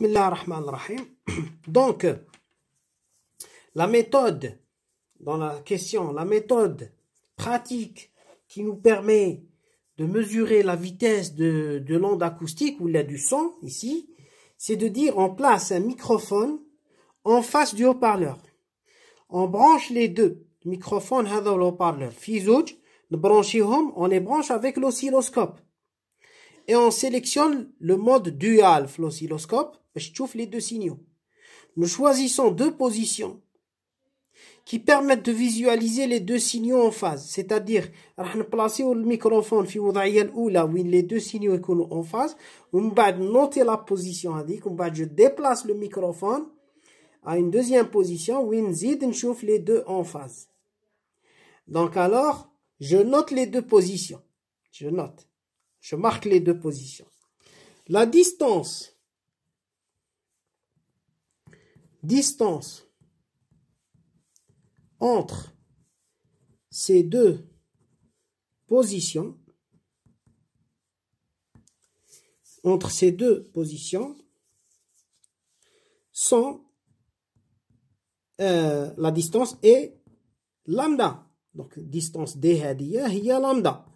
Bismillah rahim Donc, la méthode, dans la question, la méthode pratique qui nous permet de mesurer la vitesse de, de l'onde acoustique ou a du son, ici, c'est de dire on place un microphone en face du haut-parleur. On branche les deux, microphone et hein, le haut-parleur. on les branche avec l'oscilloscope. Et on sélectionne le mode dual, l'oscilloscope, je chauffe les deux signaux. Nous choisissons deux positions qui permettent de visualiser les deux signaux en phase, c'est-à-dire On va placer في microphone. الاولى وين signaux دو سينيو يكونوا اون فاز ومن بعد نوتي لا هذيك à une deuxième position وين chauffe les les en phase. Donc alors, je note les deux positions. Je note. Je marque les deux positions. La distance distance entre ces deux positions, entre ces deux positions, sont euh, la distance et lambda. Donc distance D y a e, e, lambda.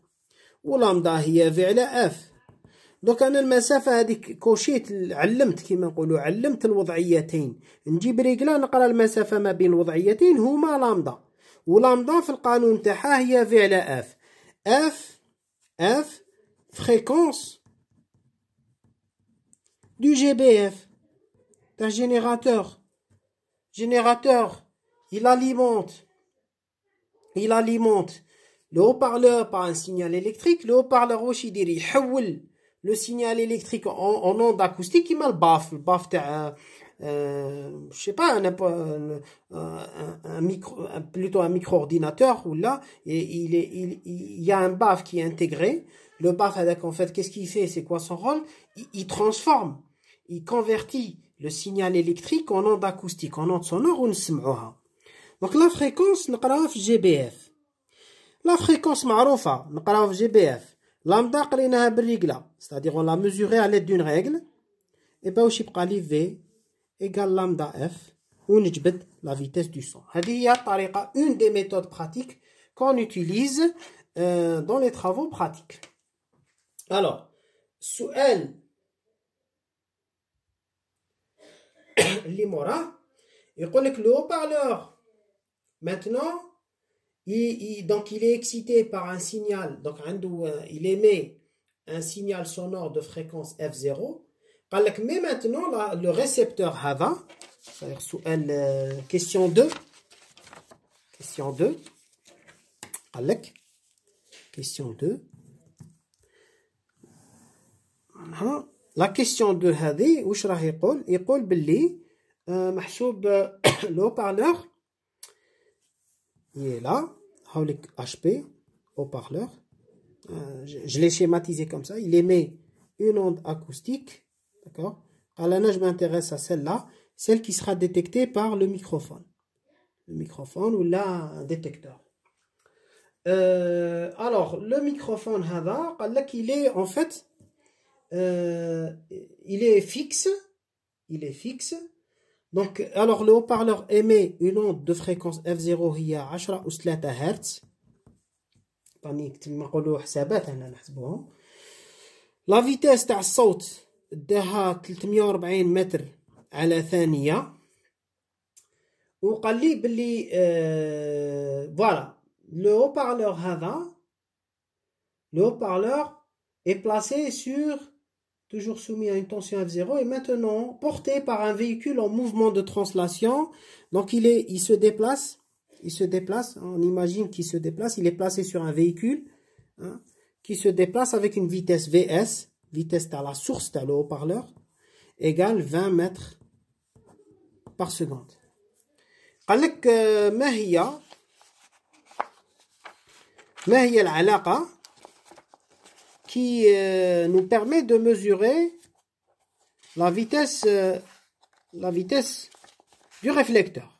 il y la F. دونك انا المسافه هذيك كوشيت علمت كيما نقولوا علمت الوضعيتين نجيب رجله نقرا المسافه ما بين الوضعيتين هما لامدا ولامدا في القانون تاعها هي في على اف اف اف فريكونس دو جي بي اف تاع جينيراتور جينيراتور il alimente il alimente le haut-parleur par un signal électrique le haut-parleur واش يدير يحول le signal électrique en il اكوستيك le baf le baf. Euh, euh, je sais pas, un, un, un, un micro, plutôt un micro-ordinateur ou là, et il, est, il, il, y a un BAF qui est intégré. Le BAF, en fait, qu'est-ce qu'il fait C'est quoi son rôle il, transforme, il convertit le signal électrique en onde acoustique, en onde sonore ou نسمعوها. Donc la fréquence, نقراها le GBF. La fréquence nous نقراها في GBF. Lambda c'est-à-dire on l'a mesuré à l'aide d'une règle. Et bien, on V égale lambda F, on jbed la vitesse du son. y apparaîtra une des méthodes pratiques qu'on utilise euh, dans les travaux pratiques. Alors, sous elle, il que le haut-parleur, maintenant, donc il est excité par un signal, donc euh, il émet un signal sonore de fréquence F0. Mais maintenant, le récepteur Hava, c'est-à-dire euh, question 2, question 2, Alec, question 2, la question 2 هذه وش راه يقول يقول باللي محسوب le haut-parleur il est là HP, haut-parleur. Euh, je, l'ai schématisé comme ça. Il émet une onde acoustique. D'accord là, je m'intéresse à celle-là, celle qui sera détectée par le microphone. Le microphone ou la détecteur. Euh, alors, le microphone, qu'il est en fait, euh, il est fixe, il est fixe, donc, alors, le haut-parleur émet une onde de fréquence F0 qui est à 10 Hz. La vitesse de la saut de 340 mètres à seconde. voilà, le haut-parleur le haut-parleur est placé sur toujours soumis à une tension F0, et maintenant porté par un véhicule en mouvement de translation. Donc il, est, il se déplace, il se déplace, hein, on imagine qu'il se déplace, il est placé sur un véhicule hein, qui se déplace avec une vitesse Vs, vitesse à la source, à le haut-parleur, égale 20 mètres par seconde. avec لك ما هي ما qui euh, nous permet de mesurer la vitesse, euh, la vitesse du réflecteur.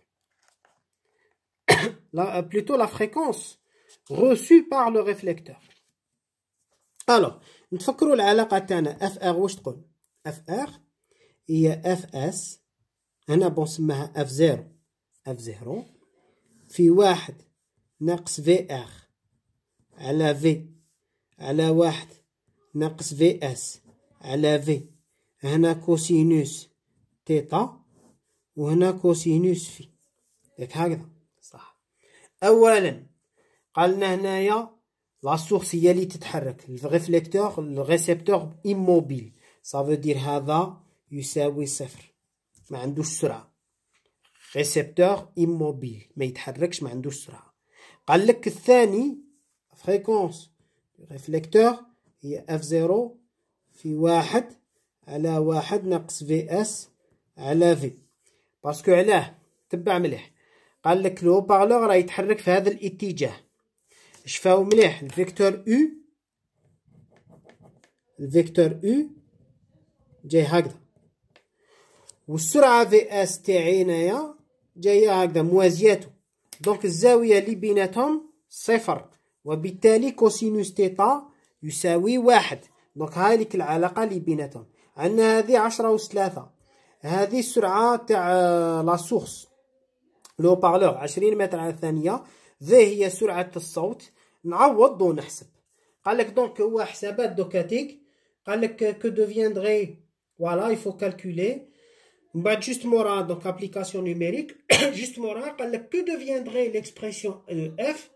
Euh, plutôt la fréquence reçue par le réflecteur. Alors, nous العلاقة تاعنا fr FR, واش تقول FS Fr هي F0 F0 1 f على واحد ناقص في اس على في هنا كوسينوس تيتا وهنا كوسينوس في ياك هكذا صح اولا قالنا هنايا لا سورس هي اللي تتحرك الريفليكتور الريسبتور ايموبيل سافو دير هذا يساوي صفر ما عندوش سرعه ريسبتور ايموبيل ما يتحركش ما عندوش سرعه قال لك الثاني فريكونس ريفلكتور هي اف زيرو في واحد على واحد ناقص في اس على في باسكو علاه تبع مليح قال لك لو بارلور راه يتحرك في هذا الاتجاه شفاو مليح الفيكتور او الفيكتور او جاي هكذا والسرعه في اس تاعي جايه هكذا موازياته دونك الزاويه اللي بيناتهم صفر وبالتالي كوسينوس تيتا يساوي واحد دونك هاي لك العلاقة اللي بيناتهم عندنا هذه عشرة أوس ثلاثة هذه السرعة تاع آه، لا سورس لو بارلور عشرين متر على الثانية ذي هي سرعة الصوت نعوض ونحسب قالك دونك هو حسابات دوكاتيك قالك كو دوفياندغي فوالا يفو كالكولي من بعد جوست مورا دونك ابليكاسيون نيميريك جوست مورا قالك كو دوفياندغي ليكسبرسيون اف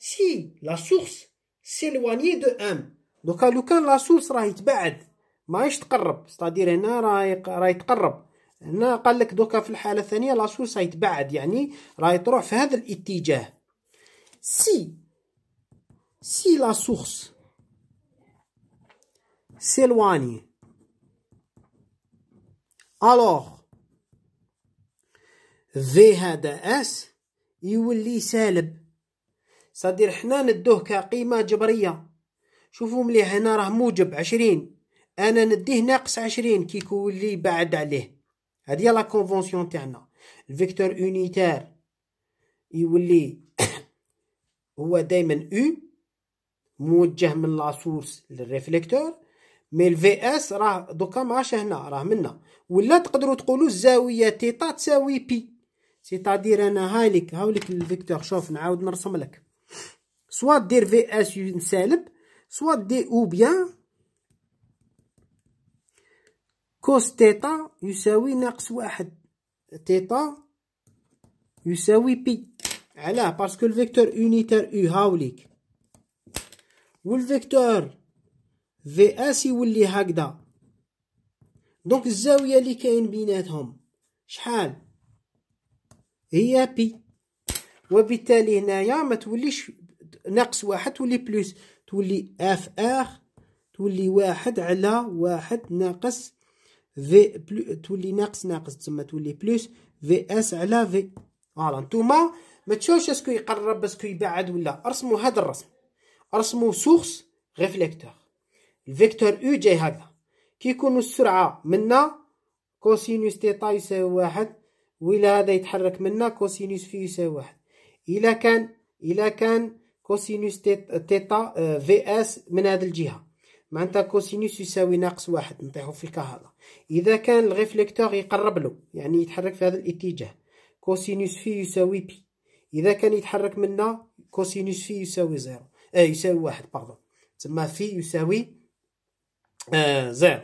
si la source s'éloignait de M دوكا لو كان لا سورس راه يتبعد ماهيش تقرب ستادير هنا راه راه يتقرب هنا قال لك دوكا في الحاله الثانيه لا سورس راه يتبعد يعني راه يروح في هذا الاتجاه سي سي لا سورس s'éloigne الوغ في هذا اس يولي سالب صدير حنا ندوه كقيمة جبرية شوفوا مليح هنا راه موجب عشرين انا نديه ناقص عشرين كي يولي بعد عليه هادي لا كونفونسيون تاعنا الفيكتور اونيتير يولي هو دائما او موجه من لا سورس للريفليكتور مي الفي اس راه دوكا ماشي هنا راه منا ولا تقدروا تقولوا الزاويه تيتا تساوي بي سي تادير انا هايلك هاوليك الفيكتور شوف نعاود نرسم لك سوا دير في اس سالب سوا دي او بيان كوس تيتا يساوي ناقص واحد تيتا يساوي بي علاه باسكو الفيكتور اونيتير او هاوليك والفيكتور في اس يولي هكذا دونك الزاويه اللي كاين بيناتهم شحال هي بي وبالتالي هنايا ما توليش ناقص واحد تولي بلوس تولي اف ار تولي واحد على واحد ناقص في بلو تولي ناقص ناقص تسمى تولي بلوس في اس على في فوالا نتوما ما تشوفش اسكو يقرب اسكو يبعد ولا ارسموا هذا الرسم ارسموا سورس ريفليكتور الفيكتور او جاي هكذا كي يكون السرعه منا كوسينوس تيتا يساوي واحد ولا هذا يتحرك منا كوسينوس في يساوي واحد الا كان الا كان كوسينوس تيتا في اس من هذه الجهة معناتها كوسينوس يساوي ناقص واحد نطيحو في الكهرباء إذا كان الريفليكتور يقرب له يعني يتحرك في هذا الاتجاه كوسينوس في يساوي بي إذا كان يتحرك منا كوسينوس في يساوي زيرو آه يساوي واحد باردون تسمى في يساوي آه زيرو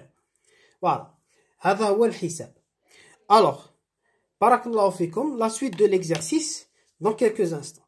فوالا هذا هو الحساب الوغ بارك الله فيكم لا سويت دو ليكزارسيس دون كيلكو انستون